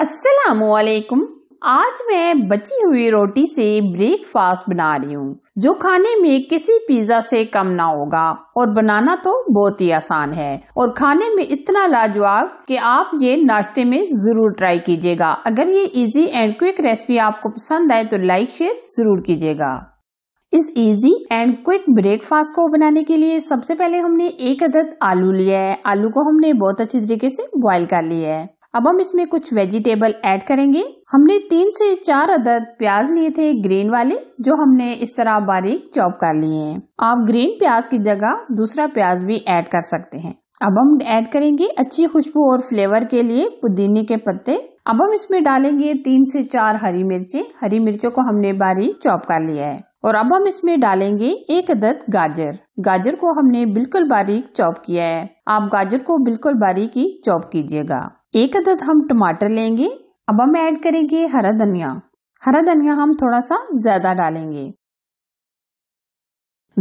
असलकुम आज मैं बची हुई रोटी से ब्रेकफास्ट बना रही हूँ जो खाने में किसी पिज्जा से कम ना होगा और बनाना तो बहुत ही आसान है और खाने में इतना लाजवाब कि आप ये नाश्ते में जरूर ट्राई कीजिएगा अगर ये इजी एंड क्विक रेसिपी आपको पसंद आए तो लाइक शेयर जरूर कीजिएगा इस इजी एंड क्विक ब्रेकफास्ट को बनाने के लिए सबसे पहले हमने एक अदद आलू लिया है आलू को हमने बहुत अच्छी तरीके से बॉइल कर लिया है अब हम इसमें कुछ वेजिटेबल ऐड करेंगे हमने तीन से चार अदद प्याज लिए थे ग्रीन वाले जो हमने इस तरह बारीक चॉप कर लिए हैं आप ग्रीन प्याज की जगह दूसरा प्याज भी ऐड कर सकते हैं अब हम ऐड करेंगे अच्छी खुशबू और फ्लेवर के लिए पुदीने के पत्ते अब हम इसमें डालेंगे तीन से चार हरी मिर्ची हरी मिर्चों को हमने बारीक चॉप कर लिया है और अब हम इसमें डालेंगे एक अदद गाजर गाजर को हमने बिल्कुल बारीक चॉप किया है आप गाजर को बिल्कुल बारीक ही चॉप कीजिएगा एक अदद हम टमाटर लेंगे अब हम ऐड करेंगे हरा धनिया हरा धनिया हम थोड़ा सा ज्यादा डालेंगे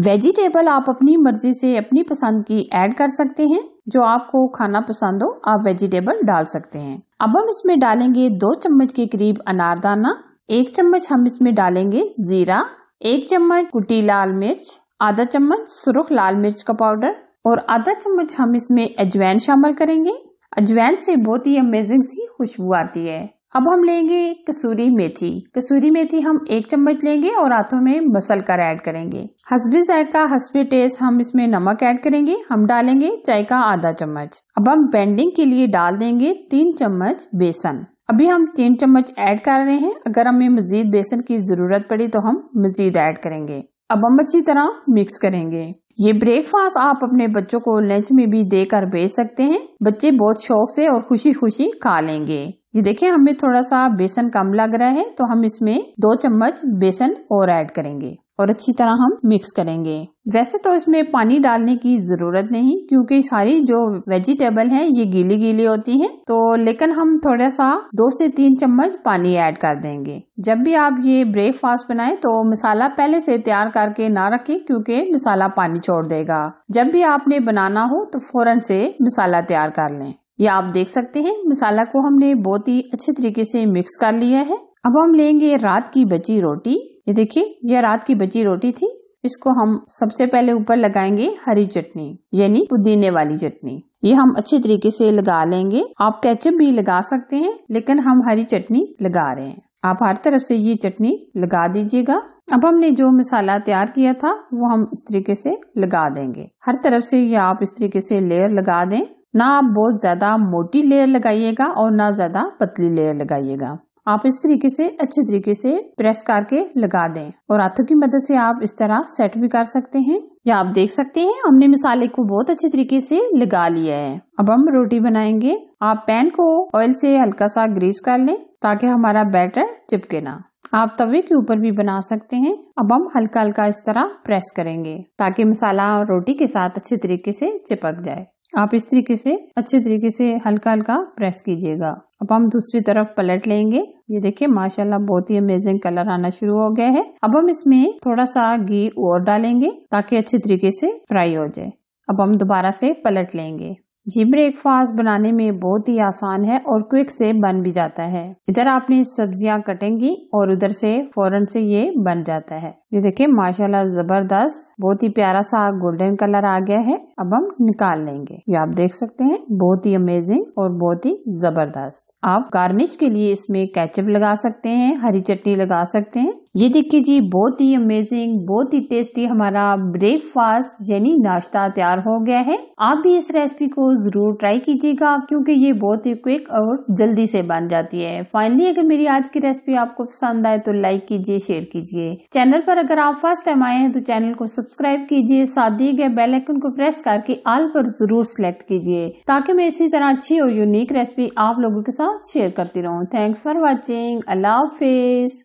वेजिटेबल आप अपनी मर्जी से अपनी पसंद की ऐड कर सकते हैं जो आपको खाना पसंद हो आप वेजिटेबल डाल सकते हैं अब हम इसमें डालेंगे दो चम्मच के करीब अनारदाना एक चम्मच हम इसमें डालेंगे जीरा एक चम्मच कुटी लाल मिर्च आधा चम्मच सुरख लाल मिर्च का पाउडर और आधा चम्मच हम इसमें अजवैन शामिल करेंगे अजवैन से बहुत ही अमेजिंग सी खुशबू आती है अब हम लेंगे कसूरी मेथी कसूरी मेथी हम एक चम्मच लेंगे और हाथों में मसल कर ऐड करेंगे हसबी जायका हसबे टेस्ट हम इसमें नमक ऐड करेंगे हम डालेंगे चाय का आधा चम्मच अब हम बेंडिंग के लिए डाल देंगे तीन चम्मच बेसन अभी हम तीन चम्मच ऐड कर रहे हैं अगर हमें मजीद बेसन की जरूरत पड़ी तो हम मजीद ऐड करेंगे अब हम अच्छी तरह मिक्स करेंगे ये ब्रेकफास्ट आप अपने बच्चों को लंच में भी देकर भेज सकते हैं बच्चे बहुत शौक से और खुशी खुशी खा लेंगे ये देखें हमें थोड़ा सा बेसन कम लग रहा है तो हम इसमें दो चम्मच बेसन और ऐड करेंगे और अच्छी तरह हम मिक्स करेंगे वैसे तो इसमें पानी डालने की जरूरत नहीं क्योंकि सारी जो वेजिटेबल है ये गीली गीली होती है तो लेकिन हम थोड़ा सा दो से तीन चम्मच पानी ऐड कर देंगे जब भी आप ये ब्रेकफास्ट बनाएं तो मसाला पहले से तैयार करके ना रखें क्योंकि मसाला पानी छोड़ देगा जब भी आपने बनाना हो तो फौरन से मसाला तैयार कर लें ये आप देख सकते हैं मसाला को हमने बहुत ही अच्छे तरीके से मिक्स कर लिया है अब हम लेंगे रात की बची रोटी ये देखिए यह रात की बची रोटी थी इसको हम सबसे पहले ऊपर लगाएंगे हरी चटनी यानी पुदीने वाली चटनी ये हम अच्छे तरीके से लगा लेंगे आप केचप भी लगा सकते हैं लेकिन हम हरी चटनी लगा रहे हैं आप हर तरफ से ये चटनी लगा दीजिएगा अब हमने जो मसाला तैयार किया था वो हम इस तरीके से लगा देंगे हर तरफ से ये आप इस तरीके से लेयर लगा दें ना आप बहुत ज्यादा मोटी लेयर लगाइएगा और ना ज्यादा पतली लेयर लगाइएगा आप इस तरीके से अच्छे तरीके से प्रेस करके लगा दें और हाथों की मदद से आप इस तरह सेट भी कर सकते हैं या आप देख सकते हैं हमने मसाले को बहुत अच्छे तरीके से लगा लिया है अब हम रोटी बनाएंगे आप पैन को ऑयल से हल्का सा ग्रीस कर लें ताकि हमारा बैटर चिपके ना आप तवे के ऊपर भी बना सकते हैं अब हम हल्का हल्का इस तरह प्रेस करेंगे ताकि मसाला रोटी के साथ अच्छे तरीके से चिपक जाए आप इस तरीके से अच्छे तरीके से हल्का हल्का प्रेस कीजिएगा अब हम दूसरी तरफ पलट लेंगे ये देखिए माशाल्लाह बहुत ही अमेजिंग कलर आना शुरू हो गया है अब हम इसमें थोड़ा सा घी और डालेंगे ताकि अच्छे तरीके से फ्राई हो जाए अब हम दोबारा से पलट लेंगे जी ब्रेकफास्ट बनाने में बहुत ही आसान है और क्विक से बन भी जाता है इधर आपने सब्जियां कटेंगी और उधर से फौरन से ये बन जाता है ये देखिए माशाल्लाह जबरदस्त बहुत ही प्यारा सा गोल्डन कलर आ गया है अब हम निकाल लेंगे ये आप देख सकते हैं बहुत ही अमेजिंग और बहुत ही जबरदस्त आप गार्निश के लिए इसमें कैचअप लगा सकते हैं हरी चटनी लगा सकते हैं ये देखिए जी बहुत ही अमेजिंग बहुत ही टेस्टी हमारा ब्रेकफास्ट यानी नाश्ता तैयार हो गया है आप भी इस रेसिपी को जरूर ट्राई कीजिएगा क्योंकि ये बहुत ही क्विक और जल्दी से बन जाती है फाइनली अगर मेरी आज की रेसिपी आपको पसंद आए तो लाइक कीजिए शेयर कीजिए चैनल पर अगर आप फर्स्ट टाइम आए हैं तो चैनल को सब्सक्राइब कीजिए साथ दिए गए बेलाइकन को प्रेस करके आल पर जरूर सिलेक्ट कीजिए ताकि मैं इसी तरह अच्छी और यूनिक रेसिपी आप लोगों के साथ शेयर करती रहूँ थैंक्स फॉर वॉचिंग अल्लाह हाफिज़